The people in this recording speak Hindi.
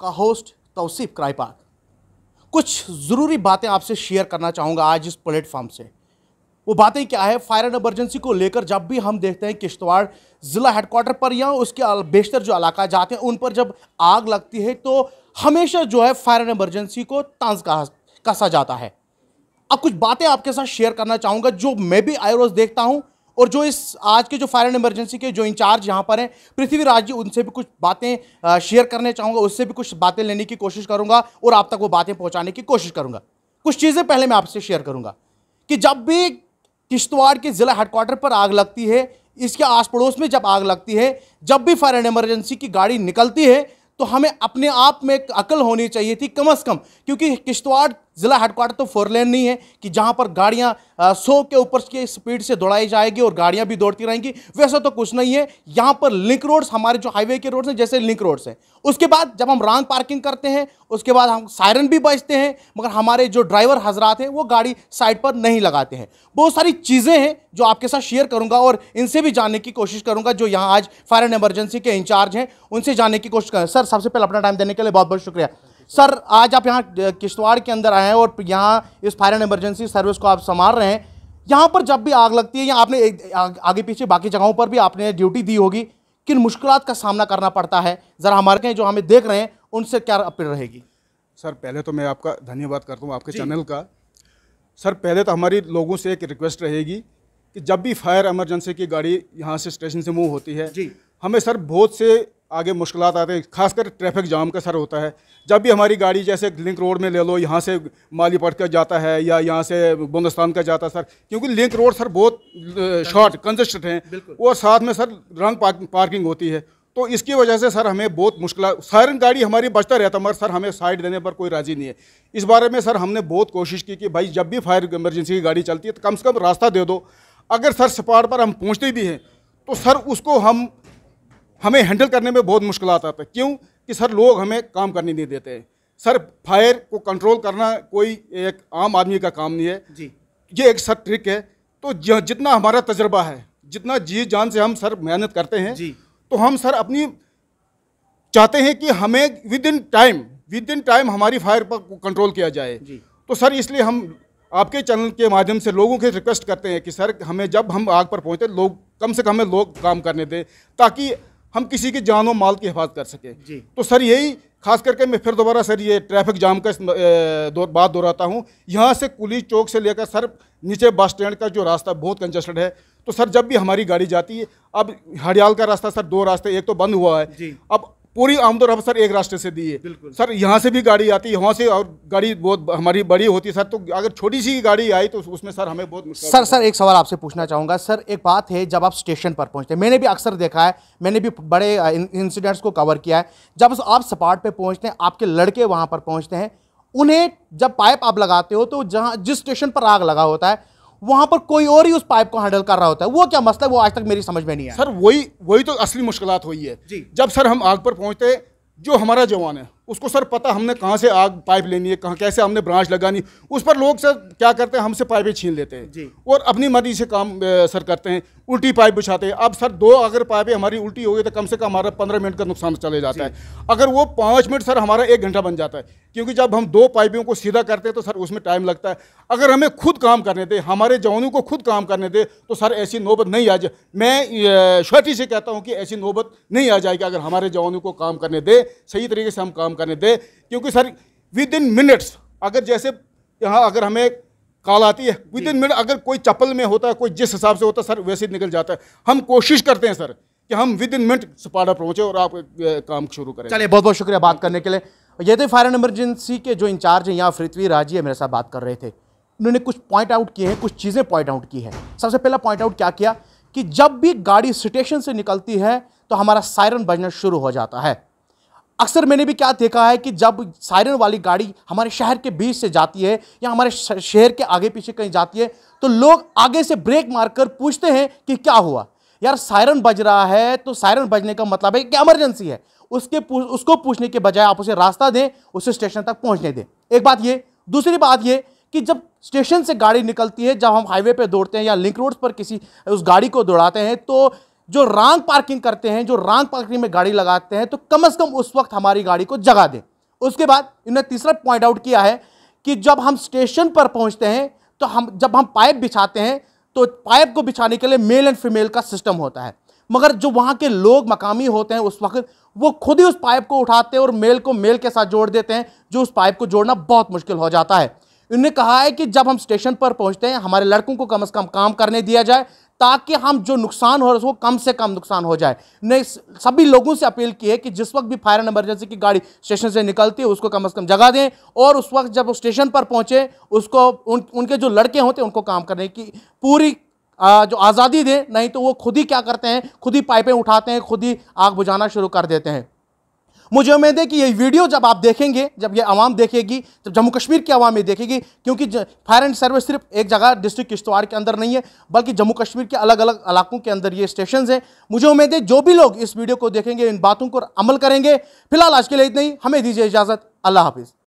का होस्ट तौसीफ क्राइपाक कुछ ज़रूरी बातें आपसे शेयर करना चाहूँगा आज इस प्लेटफॉर्म से वो बातें क्या है फायर एंड एमरजेंसी को लेकर जब भी हम देखते हैं किश्तवाड़ ज़िला हेडक्वार्टर पर या उसके बेशतर जो इलाका जाते हैं उन पर जब आग लगती है तो हमेशा जो है फायर एंड एमरजेंसी को तंज कसा जाता है अब कुछ बातें आपके साथ शेयर करना चाहूँगा जो मैं भी आए रोज़ देखता हूँ और जो इस आज के जो फायर एंड इमरजेंसी के जो इंचार्ज यहाँ पर हैं पृथ्वीराज जी उनसे भी कुछ बातें शेयर करने चाहूँगा उससे भी कुछ बातें लेने की कोशिश करूँगा और आप तक वो बातें पहुँचाने की कोशिश करूँगा कुछ चीज़ें पहले मैं आपसे शेयर करूँगा कि जब भी किश्तवाड़ के ज़िला हेडक्वार्टर पर आग लगती है इसके आस पड़ोस में जब आग लगती है जब भी फायर एंड इमरजेंसी की गाड़ी निकलती है तो हमें अपने आप में एक अकल होनी चाहिए थी कम अज़ कम क्योंकि किश्तवाड़ ज़िला हेडक्वार्टर तो फोर लेन नहीं है कि जहाँ पर गाड़ियाँ सौ के ऊपर की स्पीड से दौड़ाई जाएगी और गाड़ियाँ भी दौड़ती रहेंगी वैसा तो कुछ नहीं है यहाँ पर लिंक रोड्स हमारे जो हाईवे के रोड्स हैं जैसे लिंक रोड्स हैं उसके बाद जब हम रॉन्ग पार्किंग करते हैं उसके बाद हम सायरन भी बजते हैं मगर हमारे जो ड्राइवर हजरात हैं वो गाड़ी साइड पर नहीं लगाते हैं बहुत सारी चीज़ें हैं जो आपके साथ शेयर करूँगा और इनसे भी जानने की कोशिश करूँगा जो यहाँ आज फायर एंड एमरजेंसी के इंचार्ज हैं उनसे जानने की कोशिश करें सर सबसे पहले अपना टाइम देने के लिए बहुत बहुत शुक्रिया सर आज आप यहाँ किश्तवाड़ के अंदर आए हैं और यहाँ इस फायर एंड एमरजेंसी सर्विस को आप संभाल रहे हैं यहाँ पर जब भी आग लगती है या आपने आगे पीछे बाकी जगहों पर भी आपने ड्यूटी दी होगी किन मुश्किल का सामना करना पड़ता है ज़रा हमारे जो हमें देख रहे हैं उनसे क्या अपील रहेगी सर पहले तो मैं आपका धन्यवाद करता हूँ आपके चैनल का सर पहले तो हमारी लोगों से एक रिक्वेस्ट रहेगी कि जब भी फायर एमरजेंसी की गाड़ी यहाँ से स्टेशन से मूव होती है जी हमें सर बहुत से आगे मुश्किल आते हैं खासकर ट्रैफिक जाम का सर होता है जब भी हमारी गाड़ी जैसे लिंक रोड में ले लो यहाँ से मालीपट का जाता है या यहाँ से बुंदस्तान का जाता है सर क्योंकि लिंक रोड सर बहुत शॉर्ट कंजस्टेड हैं और साथ में सर रंग पार्किंग होती है तो इसकी वजह से सर हमें बहुत मुश्किल सायरन गाड़ी हमारी बचता रहता मगर सर हमें साइड देने पर कोई राज़ी नहीं है इस बारे में सर हमने बहुत कोशिश की कि भाई जब भी फायर इमरजेंसी की गाड़ी चलती है तो कम से कम रास्ता दे दो अगर सर स्पॉट पर हम पहुँचते भी हैं तो सर उसको हम हमें हैंडल करने में बहुत मुश्किल आता था क्यों कि सर लोग हमें काम करने नहीं देते हैं सर फायर को कंट्रोल करना कोई एक आम आदमी का काम नहीं है जी ये एक सर ट्रिक है तो जितना हमारा तजर्बा है जितना जी जान से हम सर मेहनत करते हैं जी तो हम सर अपनी चाहते हैं कि हमें within time within time हमारी फायर पर कंट्रोल किया जाए जी तो सर इसलिए हम आपके चैनल के माध्यम से लोगों के रिक्वेस्ट करते हैं कि सर हमें जब हम आग पर पहुँचते लोग कम से कम हमें लोग काम करने दें ताकि हम किसी की जान माल की हिफाजत कर सकें तो सर यही खास करके मैं फिर दोबारा सर ये ट्रैफिक जाम का दो, बात दोहराता हूँ यहाँ से कुली चौक से लेकर सर नीचे बस स्टैंड का जो रास्ता बहुत कंजस्टेड है तो सर जब भी हमारी गाड़ी जाती है अब हरियाल का रास्ता सर दो रास्ते एक तो बंद हुआ है अब पूरी आमदोर सर एक रास्ते से दी है सर यहाँ से भी गाड़ी आती है यहाँ से और गाड़ी बहुत हमारी बड़ी होती है सर तो अगर छोटी सी गाड़ी आई तो उसमें सर हमें बहुत सर सर एक सवाल आपसे पूछना चाहूँगा सर एक बात है जब आप स्टेशन पर पहुँचते हैं मैंने भी अक्सर देखा है मैंने भी बड़े इंसिडेंट्स को कवर किया है जब आप सपाट पर पहुँचते हैं आपके लड़के वहाँ पर पहुँचते हैं उन्हें जब पाइप आप लगाते हो तो जहाँ जिस स्टेशन पर आग लगा होता है वहां पर कोई और ही उस पाइप को हैंडल कर रहा होता है वो क्या मसला वो आज तक मेरी समझ में नहीं है सर वही वही तो असली मुश्किल हुई है जब सर हम आग पर पहुंचते जो हमारा जवान है उसको सर पता हमने कहाँ से आग पाइप लेनी है कहाँ कैसे हमने ब्रांच लगानी उस पर लोग सर क्या करते हैं हमसे पाइपें छीन लेते हैं और अपनी मर्जी से काम सर करते हैं उल्टी पाइप बिछाते हैं अब सर दो अगर पाइपें हमारी उल्टी हो गई तो कम से कम हमारा पंद्रह मिनट का नुकसान चले जाता है अगर वो पाँच मिनट सर हमारा एक घंटा बन जाता है क्योंकि जब हम दो पाइपों को सीधा करते हैं तो सर उसमें टाइम लगता है अगर हमें खुद काम करने दे हमारे जवानों को खुद काम करने दे तो सर ऐसी नौबत नहीं आ जाए मैं शर्टी से कहता हूँ कि ऐसी नौबत नहीं आ जाएगी अगर हमारे जवानों को काम करने दे सही तरीके से हम काम करने दें क्योंकि सर विद इन मिनट्स अगर जैसे यहाँ अगर हमें कॉल आती है विद इन मिनट अगर कोई चप्पल में होता है कोई जिस हिसाब से होता है सर वैसे ही निकल जाता है हम कोशिश करते हैं सर कि हम विद इन मिनट सपाडा पहुँचे और आप काम शुरू करें चलिए बहुत बहुत शुक्रिया बात करने के लिए ये थे फायर एंड एमरजेंसी के जो इंचार्ज हैं यहाँ पृथ्वी राजी मेरे साथ बात कर रहे थे उन्होंने कुछ पॉइंट आउट किए हैं कुछ चीज़ें पॉइंट आउट की हैं सबसे पहला पॉइंट आउट क्या किया कि जब भी गाड़ी स्टेशन से निकलती है तो हमारा सायरन बजना शुरू हो जाता है अक्सर मैंने भी क्या देखा है कि जब सायरन वाली गाड़ी हमारे शहर के बीच से जाती है या हमारे शहर के आगे पीछे कहीं जाती है तो लोग आगे से ब्रेक मारकर पूछते हैं कि क्या हुआ यार सायरन बज रहा है तो सायरन बजने का मतलब है कि एमरजेंसी है उसके पूछ, उसको पूछने के बजाय आप उसे रास्ता दें उसे स्टेशन तक पहुँचने दें एक बात ये दूसरी बात ये कि जब स्टेशन से गाड़ी निकलती है जब हम हाईवे पर दौड़ते हैं या लिंक रोड्स पर किसी उस गाड़ी को दौड़ाते हैं तो जो रॉन्ग पार्किंग करते हैं जो रॉन्ग पार्किंग में गाड़ी लगाते हैं तो कम से कम उस वक्त हमारी गाड़ी को जगा दें उसके बाद इन्होंने तीसरा पॉइंट आउट किया है कि जब हम स्टेशन पर पहुंचते हैं तो हम जब हम पाइप बिछाते हैं तो पाइप को बिछाने के लिए मेल एंड फीमेल का सिस्टम होता है मगर जो वहाँ के लोग मकामी होते हैं उस वक्त वो खुद ही उस पाइप को उठाते हैं और मेल को मेल के साथ जोड़ देते हैं जो उस पाइप को जोड़ना बहुत मुश्किल हो जाता है इन्होंने कहा है कि जब हम स्टेशन पर पहुंचते हैं हमारे लड़कों को कम से कम काम करने दिया जाए ताकि हम जो नुकसान हो रहा उसको कम से कम नुकसान हो जाए ने सभी लोगों से अपील की है कि जिस वक्त भी फायर एंड एमरजेंसी की गाड़ी स्टेशन से निकलती है उसको कम से कम जगह दें और उस वक्त जब वो स्टेशन पर पहुँचे उसको उन उनके जो लड़के होते हैं उनको काम करने की पूरी आ, जो आज़ादी दें नहीं तो वो खुद ही क्या करते हैं खुद ही पाइपें उठाते हैं खुद ही आग बुझाना शुरू कर देते हैं मुझे उम्मीद है कि ये वीडियो जब आप देखेंगे जब ये आवाम देखेगी जब जम्मू कश्मीर की आवाम ये देखेगी क्योंकि फायर एंड सर्विस सिर्फ एक जगह डिस्ट्रिक्ट किश्तवाड़ के अंदर नहीं है बल्कि जम्मू कश्मीर के अलग अलग इलाकों के अंदर ये स्टेशन हैं मुझे उम्मीद है जो भी लोग इस वीडियो को देखेंगे इन बातों को अमल करेंगे फिलहाल आज के लिए इतना ही हमें दीजिए इजाज़त अल्लाह हाफिज़